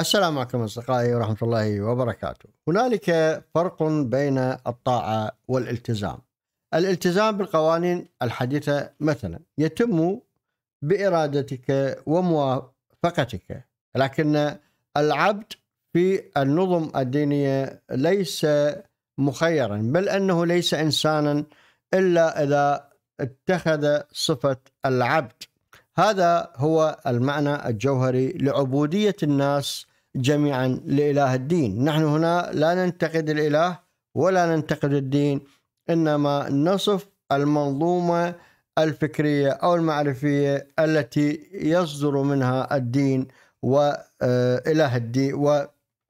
السلام عليكم اصدقائي ورحمه الله وبركاته. هنالك فرق بين الطاعه والالتزام. الالتزام بالقوانين الحديثه مثلا يتم بارادتك وموافقتك، لكن العبد في النظم الدينيه ليس مخيرا، بل انه ليس انسانا الا اذا اتخذ صفه العبد هذا هو المعنى الجوهري لعبوديه الناس جميعا لإله الدين نحن هنا لا ننتقد الإله ولا ننتقد الدين إنما نصف المنظومة الفكرية أو المعرفية التي يصدر منها الدين وإله آه، الدين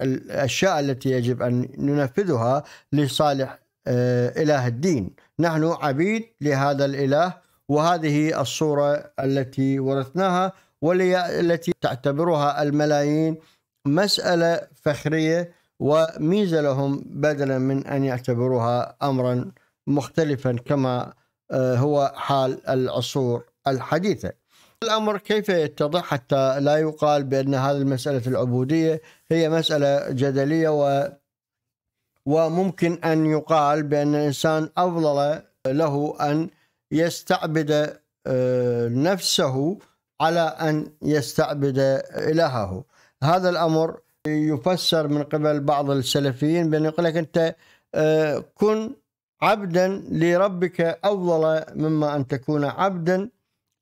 والأشياء التي يجب أن ننفذها لصالح آه، إله الدين نحن عبيد لهذا الإله وهذه الصورة التي ورثناها والتي تعتبرها الملايين مسألة فخرية وميزة لهم بدلا من أن يعتبروها أمرا مختلفا كما آه، هو حال العصور الحديثة الأمر كيف يتضح حتى لا يقال بأن هذه المسألة العبودية هي مسألة جدلية و وممكن أن يقال بأن الإنسان أفضل له أن يستعبد آه، نفسه على أن يستعبد إلهه هذا الامر يفسر من قبل بعض السلفيين بان يقول لك انت آه، كن عبدا لربك افضل مما ان تكون عبدا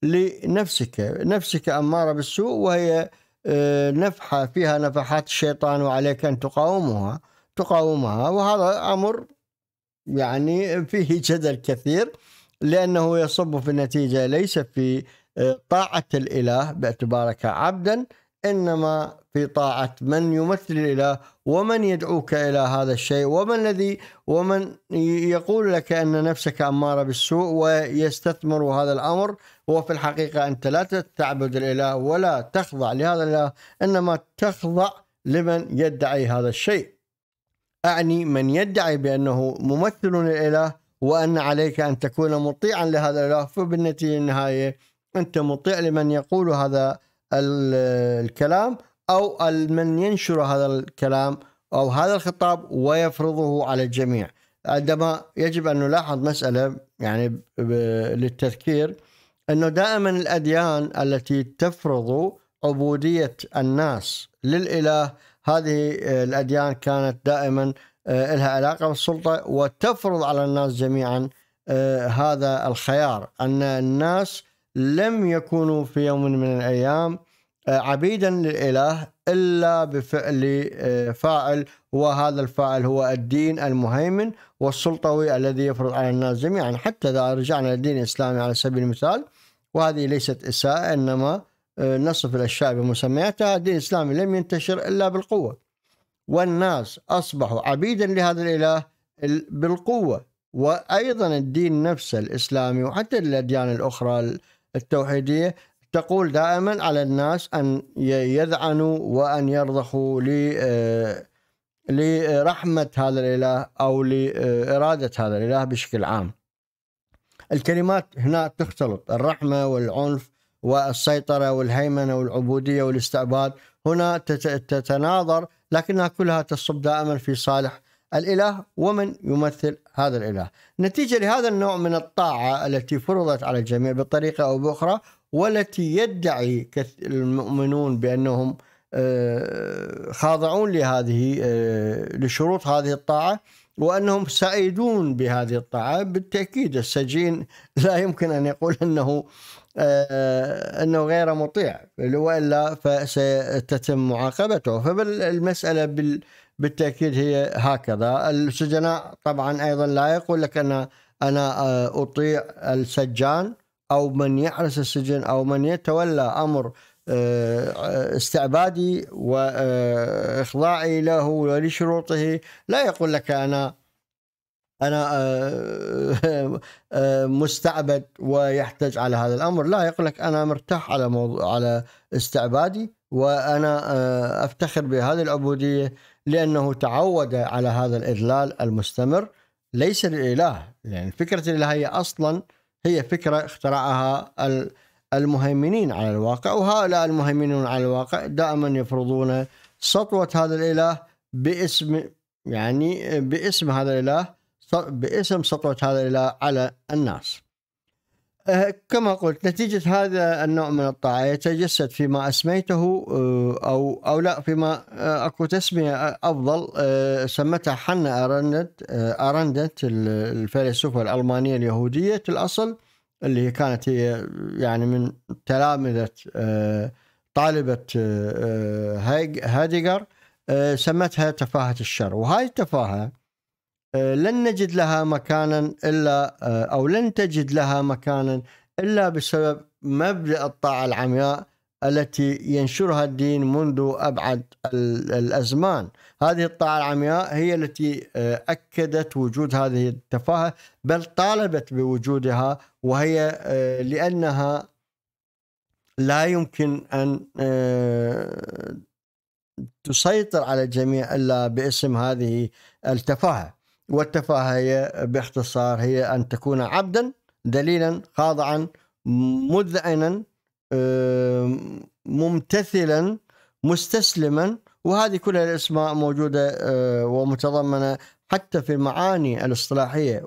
لنفسك، نفسك اماره بالسوء وهي آه، نفحه فيها نفحات الشيطان وعليك ان تقاومها تقاومها وهذا امر يعني فيه جدل كثير لانه يصب في النتيجه ليس في آه، طاعه الاله باعتبارك عبدا انما في طاعه من يمثل الاله ومن يدعوك الى هذا الشيء ومن الذي ومن يقول لك ان نفسك اماره بالسوء ويستثمر هذا الامر وفي الحقيقه انت لا تعبد الاله ولا تخضع لهذا الاله انما تخضع لمن يدعي هذا الشيء. اعني من يدعي بانه ممثل للاله وان عليك ان تكون مطيعا لهذا الاله فبالنتيجه النهايه انت مطيع لمن يقول هذا الكلام أو من ينشر هذا الكلام أو هذا الخطاب ويفرضه على الجميع عندما يجب أن نلاحظ مسألة يعني للتذكير أنه دائما الأديان التي تفرض عبودية الناس للإله هذه الأديان كانت دائما آه، لها علاقة بالسلطة وتفرض على الناس جميعا آه، هذا الخيار أن الناس لم يكونوا في يوم من الأيام آه، عبيدا للإله إلا بفعل آه، فاعل وهذا الفاعل هو الدين المهيمن والسلطوي الذي يفرض على الناس جميعا حتى إذا رجعنا للدين الإسلامي على سبيل المثال وهذه ليست إساءة إنما آه، نصف الأشياء بمسمياتها الدين الإسلامي لم ينتشر إلا بالقوة والناس أصبحوا عبيدا لهذا الإله بالقوة وأيضا الدين نفسه الإسلامي وحتى الأديان الأخرى التوحيدية تقول دائما على الناس أن يذعنوا وأن يرضخوا آه، لرحمة هذا الإله أو لإرادة هذا الإله بشكل عام الكلمات هنا تختلط الرحمة والعنف والسيطرة والهيمنة والعبودية والاستعباد هنا تتناظر لكنها كلها تصب دائما في صالح الإله ومن يمثل هذا الإله نتيجة لهذا النوع من الطاعة التي فرضت على الجميع بطريقة أو بأخرى والتي يدعي المؤمنون بأنهم آه، خاضعون لهذه آه، لشروط هذه الطاعة وأنهم سعيدون بهذه الطاعة بالتأكيد السجين لا يمكن أن يقول أنه آه، أنه غير مطيع وإلا فستتم معاقبته فبالمساله بال بالتاكيد هي هكذا السجناء طبعا ايضا لا يقول لك انا انا آه، اطيع السجان او من يحرس السجن او من يتولى امر آه، آه، استعبادي واخضاعي له ولشروطه لا يقول لك انا انا مستعبد ويحتج على هذا الامر لا يقول لك انا مرتاح على موضوع على استعبادي وأنا آه، أفتخر بهذه العبودية لأنه تعود على هذا الإذلال المستمر ليس للإله لأن فكرة الإلهية أصلا هي فكرة اخترعها المهيمنين على الواقع وهؤلاء المهيمنون على الواقع دائما يفرضون سطوة هذا الإله باسم يعني باسم هذا الإله باسم سطوة هذا الإله على الناس آه، كما قلت نتيجة هذا النوع من الطاعة يتجسد فيما أسميته آه، أو أو لا فيما آه، أكو تسمية أفضل سمتها حنا أرندت أرندت الفيلسوفة الألمانية اليهودية الأصل اللي كانت هي يعني من تلامذة طالبة هايدغر سمتها تفاهة الشر وهاي التفاهة آه، لن نجد لها مكانا الا آه، او لن تجد لها مكانا الا بسبب مبدا الطاعه العمياء التي ينشرها الدين منذ ابعد الازمان، هذه الطاعه العمياء هي التي آه، اكدت وجود هذه التفاهه بل طالبت بوجودها وهي لانها لا يمكن ان تسيطر على الجميع الا باسم هذه التفاهه. هي باختصار هي أن تكون عبدا ذليلا خاضعا مذعنا ممتثلا مستسلما وهذه كلها الأسماء موجودة آه، ومتضمنة حتى في المعاني الاصطلاحية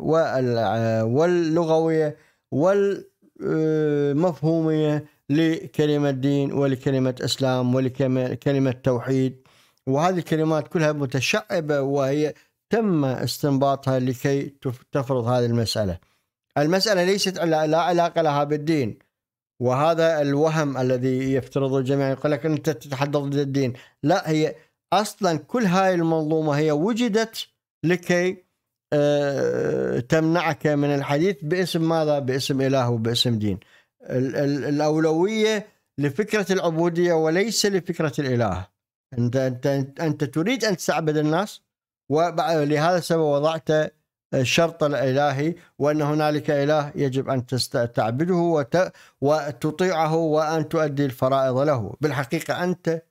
واللغوية والمفهومية لكلمة دين ولكلمة إسلام ولكلمة توحيد وهذه الكلمات كلها متشعبة وهي تم استنباطها لكي تفرض هذه المسألة المسألة ليست لا علاقة لها بالدين وهذا الوهم الذي يفترضه الجميع يقول لك أنت تتحدث ضد الدين لا هي أصلا كل هاي المنظومة هي وجدت لكي آه، تمنعك من الحديث باسم ماذا؟ باسم إله وباسم دين الأولوية لفكرة العبودية وليس لفكرة الإله أنت, أنت, أنت تريد أن تستعبد الناس ولهذا السبب وضعت الشرط الالهي وان هنالك اله يجب ان تعبده وتطيعه وان تؤدي الفرائض له، بالحقيقه انت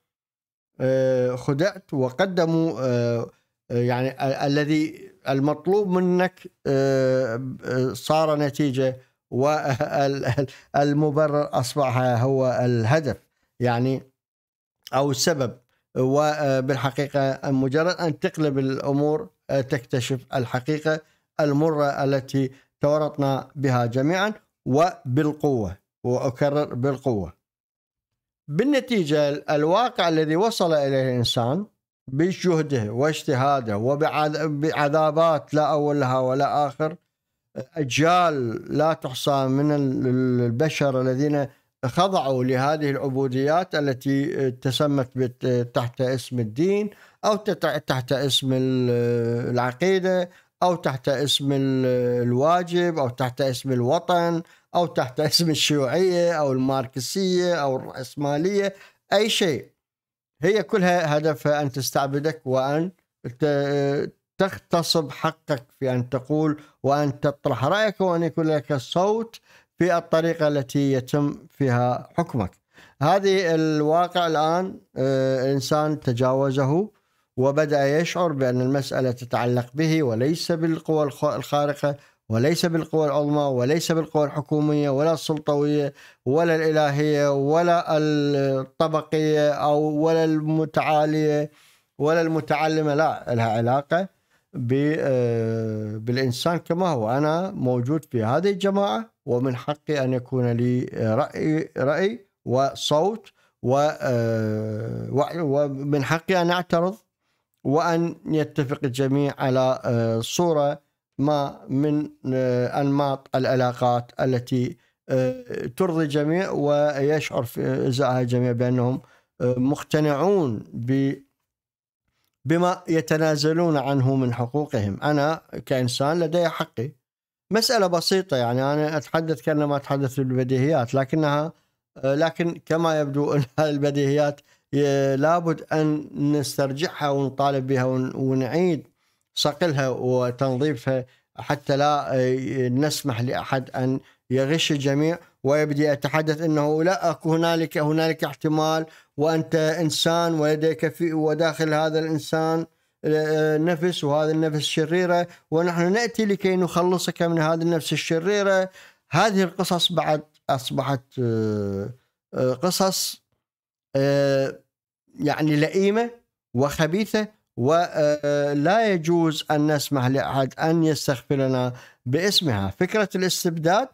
آه، خدعت وقدموا آه، يعني الذي المطلوب منك آه، صار نتيجه والمبرر اصبح هو الهدف يعني او السبب وبالحقيقه مجرد ان تقلب الامور آه، تكتشف الحقيقه المره التي تورطنا بها جميعا وبالقوه واكرر بالقوه. بالنتيجه الواقع الذي وصل اليه الانسان بجهده واجتهاده وبعذابات لا اول لها ولا اخر اجيال لا تحصى من البشر الذين خضعوا لهذه العبوديات التي تسمت تحت اسم الدين او تحت اسم العقيده او تحت اسم الواجب او تحت اسم الوطن او تحت اسم الشيوعيه او الماركسيه او الراسماليه اي شيء هي كلها هدفها ان تستعبدك وان تغتصب حقك في ان تقول وان تطرح رايك وان يكون لك صوت في الطريقة التي يتم فيها حكمك هذه الواقع الآن آه، إنسان تجاوزه وبدأ يشعر بأن المسألة تتعلق به وليس بالقوى الخارقة وليس بالقوى العظمى وليس بالقوى الحكومية ولا السلطوية ولا الإلهية ولا الطبقية أو ولا المتعالية ولا المتعلمة لا لها علاقة آه، بالإنسان كما هو أنا موجود في هذه الجماعة ومن حقي أن يكون لي رأي رأي وصوت آه، ومن حقي أن أعترض وأن يتفق الجميع على آه، صورة ما من آه، أنماط العلاقات التي ترضي الجميع ويشعر في إزاءها الجميع بأنهم مقتنعون ب بما يتنازلون عنه من حقوقهم أنا كإنسان لدي حقي مسألة بسيطة يعني أنا أتحدث كأنما أتحدث بالبديهيات لكنها لكن كما يبدو أن البديهيات لابد أن نسترجعها ونطالب بها ونعيد صقلها وتنظيفها حتى لا آه، نسمح لأحد أن يغش الجميع ويبدي يتحدث أنه لا أكو هنالك هنالك احتمال وأنت إنسان ولديك في وداخل هذا الإنسان نفس وهذه النفس شريرة ونحن نأتي لكي نخلصك من هذه النفس الشريرة هذه القصص بعد أصبحت آه، آه، قصص آه، يعني لئيمة وخبيثة ولا يجوز أن نسمح لأحد أن يستغفرنا باسمها فكرة الاستبداد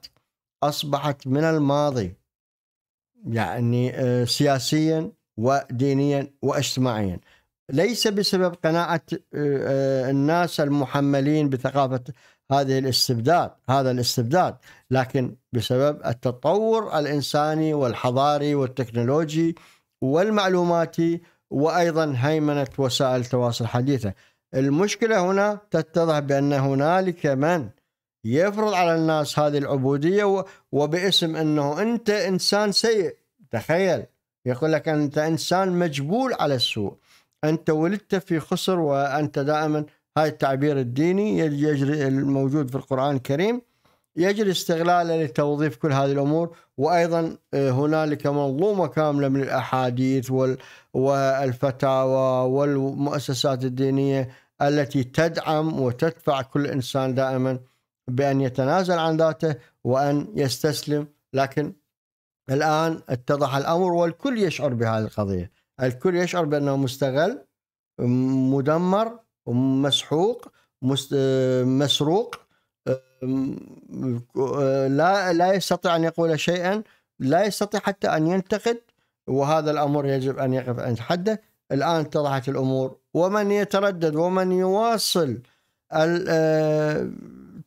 أصبحت من الماضي يعني سياسيا ودينيا واجتماعيا ليس بسبب قناعة آه، آه، الناس المحملين بثقافة هذه الاستبداد هذا الاستبداد لكن بسبب التطور الإنساني والحضاري والتكنولوجي والمعلوماتي وأيضا هيمنة وسائل التواصل الحديثة المشكلة هنا تتضح بأن هنالك من يفرض على الناس هذه العبودية وباسم أنه أنت إنسان سيء تخيل يقول لك أنت إنسان مجبول على السوء أنت ولدت في خسر وأنت دائما هاي التعبير الديني يجري الموجود في القرآن الكريم يجري استغلاله لتوظيف كل هذه الامور وايضا آه، هنالك منظومه كامله من الاحاديث والفتاوى والمؤسسات الدينيه التي تدعم وتدفع كل انسان دائما بان يتنازل عن ذاته وان يستسلم لكن الان اتضح الامر والكل يشعر بهذه القضيه الكل يشعر بأنه مستغل مدمر مسحوق مسروق لا لا يستطيع ان يقول شيئا لا يستطيع حتى ان ينتقد وهذا الامر يجب ان يقف عند حده الان اتضحت الامور ومن يتردد ومن يواصل آه،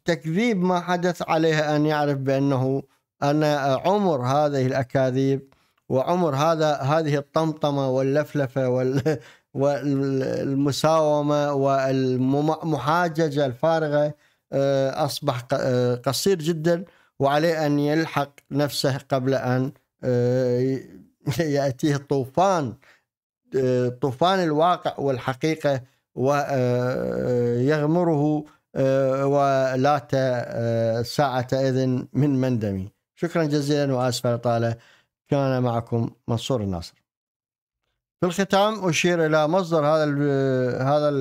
تكذيب ما حدث عليه ان يعرف بانه ان عمر هذه الاكاذيب وعمر هذا هذه الطمطمه واللفلفه والمساومه والمحاججه الفارغه آه، اصبح آه، قصير جدا وعليه ان يلحق نفسه قبل ان آه، ياتيه طوفان طوفان الواقع والحقيقه ويغمره ولا ساعة إذن من مندمي شكرا جزيلا وآسف على طالة كان معكم منصور الناصر في الختام أشير إلى مصدر هذا هذا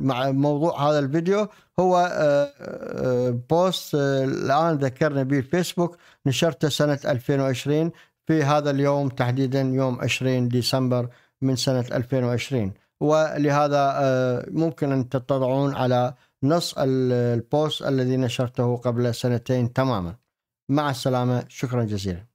مع موضوع هذا الفيديو هو آه، آه، بوست آه، الآن ذكرنا به فيسبوك نشرته سنة 2020 في هذا اليوم تحديدا يوم 20 ديسمبر من سنة 2020 ولهذا ممكن أن تطلعون على نص البوست الذي نشرته قبل سنتين تماما مع السلامة شكرا جزيلا